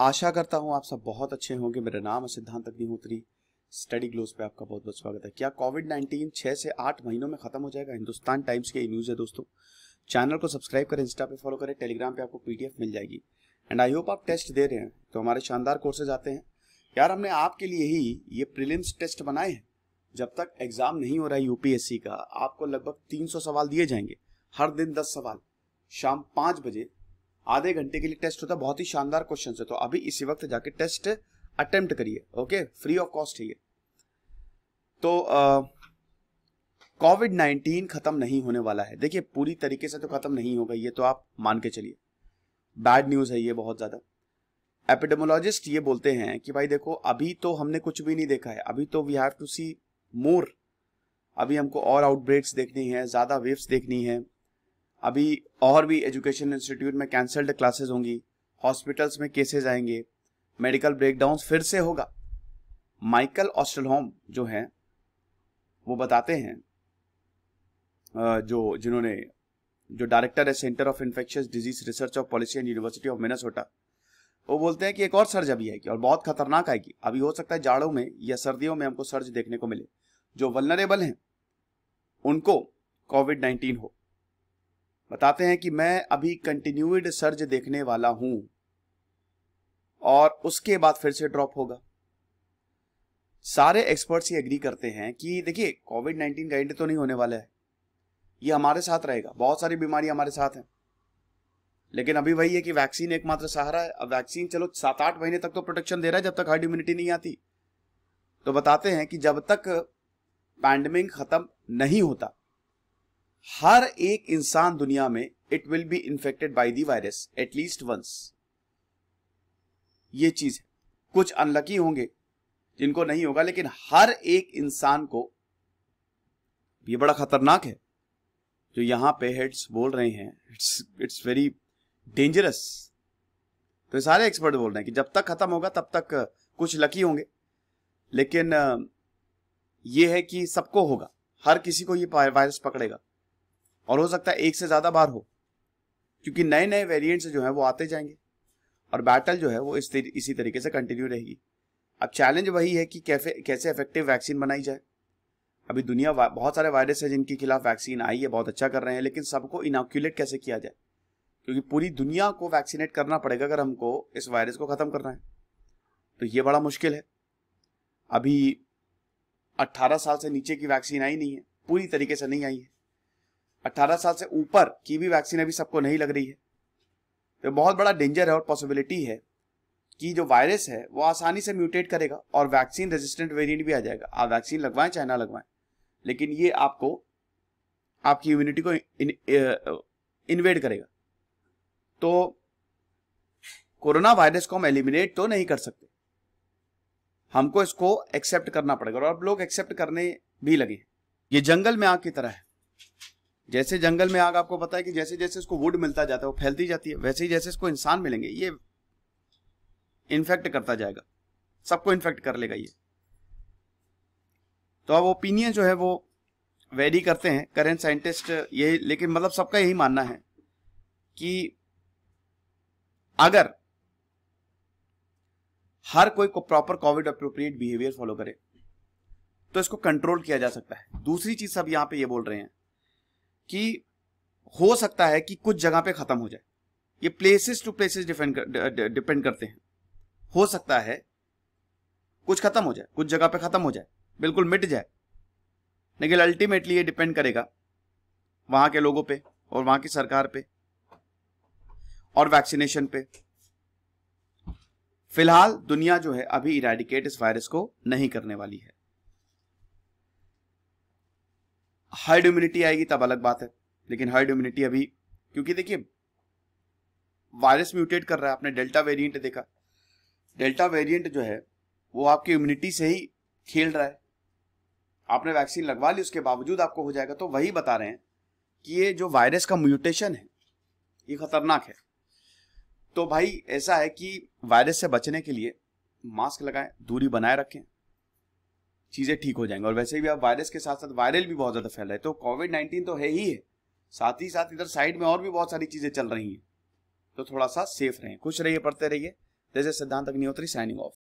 आशा करता हूं आप सब बहुत अच्छे होंगे मेरा नाम है सिद्धांत अग्निहोत्री स्टडी ग्लोज पे आपका बहुत बहुत स्वागत है क्या कोविड नाइन्टीन छः से आठ महीनों में खत्म हो जाएगा हिंदुस्तान टाइम्स की न्यूज़ है दोस्तों चैनल को सब्सक्राइब करें इंस्टा पे फॉलो करें टेलीग्राम पे आपको पीडीएफ मिल जाएगी एंड आई होप आप टेस्ट दे रहे हैं तो हमारे शानदार कोर्सेज आते हैं यार हमने आपके लिए ही ये प्रिलिम्स टेस्ट बनाए हैं जब तक एग्जाम नहीं हो रहा है यूपीएससी का आपको लगभग तीन सवाल दिए जाएंगे हर दिन दस सवाल शाम 5 बजे आधे घंटे के लिए टेस्ट होता है बहुत ही शानदार क्वेश्चन है तो अभी इसी वक्त जाके टेस्ट अटेम्प्ट करिए ओके फ्री ऑफ कॉस्ट है ये तो कोविड नाइनटीन खत्म नहीं होने वाला है देखिए पूरी तरीके से तो खत्म नहीं होगा ये तो आप मान के चलिए बैड न्यूज है ये बहुत ज्यादा एपिडेमोलॉजिस्ट ये बोलते हैं कि भाई देखो अभी तो हमने कुछ भी नहीं देखा है अभी तो we have to see more अभी हमको और आउटब्रेक्स देखनी है ज्यादा वेव्स देखनी है अभी और भी एजुकेशन इंस्टीट्यूट में कैंसल्ड क्लासेस होंगी हॉस्पिटल्स में केसेस आएंगे मेडिकल ब्रेकडाउन फिर से होगा माइकल ऑस्टलहोम जो हैं वो बताते हैं जो जिन्होंने जो डायरेक्टर है centre of infectious disease research of policy and university of Minnesota वो बोलते हैं कि एक और सर्ज अभी आएगी और बहुत खतरनाक आएगी अभी हो सकता है जाड़ों में या सर्दियों में हमको सर्ज देखने को मिले जो वलनरेबल हैं उनको कोविड नाइन्टीन हो बताते हैं कि मैं अभी कंटिन्यूड सर्ज देखने वाला हूं और उसके बाद फिर से ड्रॉप होगा सारे एक्सपर्ट्स ये एग्री करते हैं कि देखिए कोविड नाइन्टीन का एंड तो नहीं होने वाला है ये हमारे साथ रहेगा बहुत सारी बीमारी हमारे साथ हैं लेकिन अभी वही है कि वैक्सीन एकमात्र सहारा है अब वैक्सीन चलो सात आठ महीने तक तो प्रोटेक्शन दे रहा है जब तक हर्ड इम्यूनिटी नहीं आती तो बताते हैं कि जब तक पैंडमिक खत्म नहीं होता हर एक इंसान दुनिया में it will be infected by the virus at least once ये चीज है कुछ अनलकी होंगे जिनको नहीं होगा लेकिन हर एक इंसान को ये बड़ा खतरनाक है जो यहां पे हेड्स बोल रहे हैं इट्स इट्स वेरी डेंजरस तो सारे एक्सपर्ट बोल रहे हैं कि जब तक खत्म होगा तब तक कुछ लकी होंगे लेकिन ये है कि सबको होगा हर किसी को ये वायरस पकड़ेगा और हो सकता है एक से ज़्यादा बार हो क्योंकि नए नए वेरियंट जो है वो आते जाएंगे और बैटल जो है वो इस तर, इसी तरीके से कंटिन्यू रहेगी अब चैलेंज वही है कि कैफे कैसे इफेक्टिव वैक्सीन बनाई जाए अभी दुनिया बहुत सारे वायरस है जिनके खिलाफ वैक्सीन आई है बहुत अच्छा कर रहे हैं लेकिन सबको इनाक्यूलेट कैसे किया जाए क्योंकि पूरी दुनिया को वैक्सीनेट करना पड़ेगा अगर हमको इस वायरस को ख़त्म करना है तो ये बड़ा मुश्किल है अभी 18 साल से नीचे की वैक्सीन आई नहीं है पूरी तरीके से नहीं आई है 18 साल से ऊपर की भी वैक्सीन अभी सबको नहीं लग रही है तो बहुत बड़ा डेंजर है और पॉसिबिलिटी है कि जो वायरस है वो आसानी से म्यूटेट करेगा और वैक्सीन रेजिस्टेंट वेरिएंट भी आ जाएगा आप वैक्सीन लगवाएं चाहे ना लगवाएं लेकिन ये आपको आपकी इम्यूनिटी को इन्वेड uh, करेगा तो कोरोना वायरस को हम एलिमिनेट तो नहीं कर सकते हमको इसको एक्सेप्ट करना पड़ेगा और अब लोग एक्सेप्ट करने भी लगे ये जंगल में आग की तरह है जैसे जंगल में आग आपको पता है कि जैसे जैसे उसको वुड मिलता जाता है वो फैलती जाती है वैसे ही जैसे इसको इंसान मिलेंगे ये इन्फेक्ट करता जाएगा सबको इन्फेक्ट कर लेगा ये तो अब ओपिनियन जो है वो वेरी करते हैं करेंट साइंटिस्ट यही लेकिन मतलब सबका यही मानना है कि अगर हर कोई को proper covid appropriate behaviour follow करे तो इसको कंट्रोल किया जा सकता है दूसरी चीज सब यहां पे ये बोल रहे हैं कि हो सकता है कि कुछ जगह पे खत्म हो जाए ये places to places depend depend करते हैं हो सकता है कुछ खत्म हो जाए कुछ जगह पे खत्म हो जाए बिल्कुल मिट जाए लेकिन अल्टीमेटली ये डिपेंड करेगा वहां के लोगों पे और वहां की सरकार पे और वैक्सीनेशन पे फिलहाल दुनिया जो है अभी इराडिकेट इस वायरस को नहीं करने वाली है हर्ड इम्यूनिटी आएगी तब अलग बात है लेकिन हर्ड इम्यूनिटी अभी क्योंकि देखिए वायरस म्यूटेट कर रहा है आपने डेल्टा वेरिएंट देखा डेल्टा वेरिएंट जो है वो आपकी इम्यूनिटी से ही खेल रहा है आपने वैक्सीन लगवा ली उसके बावजूद आपको हो जाएगा तो वही बता रहे हैं कि ये जो वायरस का म्यूटेशन है ये खतरनाक है तो भाई ऐसा है कि वायरस से बचने के लिए मास्क लगाएं दूरी बनाए रखें चीज़ें ठीक हो जाएंगी और वैसे भी आप वायरस के साथ साथ वायरल भी बहुत ज़्यादा फैल रहा है तो कोविड नाइन्टीन तो है ही है साथ ही साथ इधर साइड में और भी बहुत सारी चीज़ें चल रही हैं तो थोड़ा सा सेफ रहें खुश रहिए पढ़ते रहिए जैसे सिद्धांत अग्निहोत्री साइनिंग ऑफ